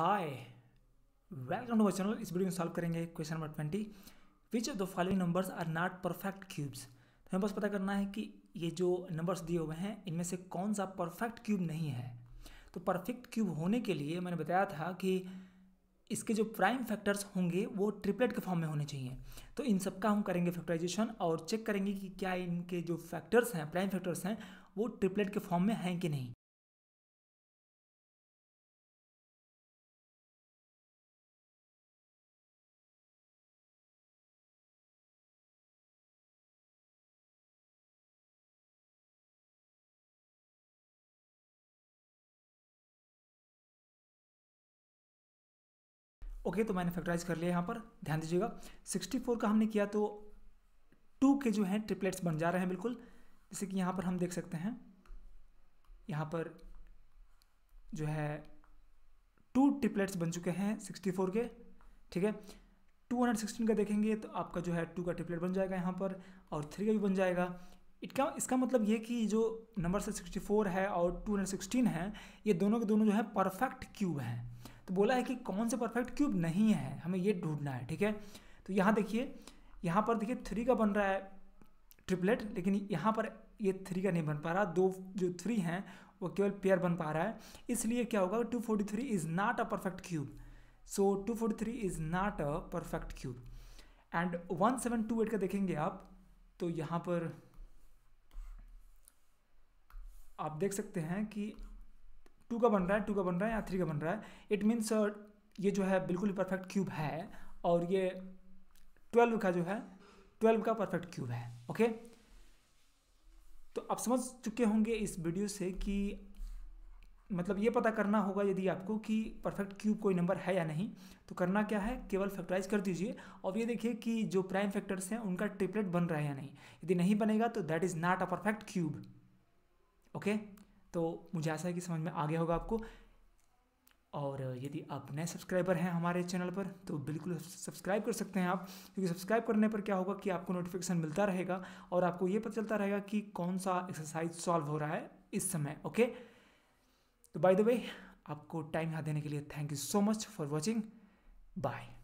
hi welcome to my channel इस video में solve करेंगे question number twenty which of the following numbers are not perfect cubes तो हमें बस पता करना है कि ये जो नंबर्स दिए हुए हैं इनमें से कौन सा परफेक्ट क्यूब नहीं है तो परफेक्ट क्यूब होने के लिए मैंने बताया था कि इसके जो प्राइम फैक्टर्स होंगे वो ट्रिपलेट के फॉर्म में होने चाहिए तो इन सब का हम करेंगे फैक्टराइजेशन और चेक करेंगे कि क्या इनके जो फैक्टर्स हैं प्राइम फैक्टर्स हैं वो ट्रिपलेट के फॉर्म में हैं कि नहीं ओके तो मैंने फैक्टराइज कर लिया यहाँ पर ध्यान दीजिएगा 64 का हमने किया तो टू के जो हैं ट्रिपलेट्स बन जा रहे हैं बिल्कुल जैसे कि यहाँ पर हम देख सकते हैं यहाँ पर जो है टू ट्रिपलेट्स बन चुके हैं 64 के ठीक है 216 का देखेंगे तो आपका जो है टू का ट्रिपलेट बन जाएगा यहाँ पर और थ्री का भी बन जाएगा का इसका मतलब ये कि जो नंबर से 64 है और 216 है ये दोनों के दोनों जो है परफेक्ट क्यूब हैं तो बोला है कि कौन से परफेक्ट क्यूब नहीं है हमें ये ढूंढना है ठीक है तो यहाँ देखिए यहाँ पर देखिए थ्री का बन रहा है ट्रिपलेट लेकिन यहाँ पर ये थ्री का नहीं बन पा रहा दो जो थ्री हैं वो केवल पेयर बन पा रहा है इसलिए क्या होगा two forty three is not a perfect cube so two forty three is not a perfect cube and one seven two eight का देखेंगे आप तो यहाँ पर आप देख सकते हैं कि टू का बन रहा है टू का बन रहा है या थ्री का बन रहा है इट मीन्स ये जो है बिल्कुल परफेक्ट क्यूब है और ये ट्वेल्व का जो है ट्वेल्व का परफेक्ट क्यूब है ओके तो आप समझ चुके होंगे इस वीडियो से कि मतलब ये पता करना होगा यदि आपको कि परफेक्ट क्यूब कोई नंबर है या नहीं तो करना क्या है केवल फैक्टराइज कर दीजिए और ये देखिए कि जो प्राइम फैक्टर्स हैं उनका ट्रिपलेट बन रहा है या नहीं यदि नहीं बनेगा तो that is not a perfect cube okay तो मुझे आशा है कि समझ में आ गया होगा आपको और यदि आप नए सब्सक्राइबर हैं हमारे चैनल पर तो बिल्कुल सब्सक्राइब कर सकते हैं आप क्योंकि सब्सक्राइब करने पर क्या होगा कि आपको नोटिफिकेशन मिलता रहेगा और आपको ये पता चलता रहेगा कि कौन सा एक्सरसाइज सॉल्व हो रहा है इस समय ओके तो बाय द वे आपको टाइम यहाँ देने के लिए thank you so much for watching bye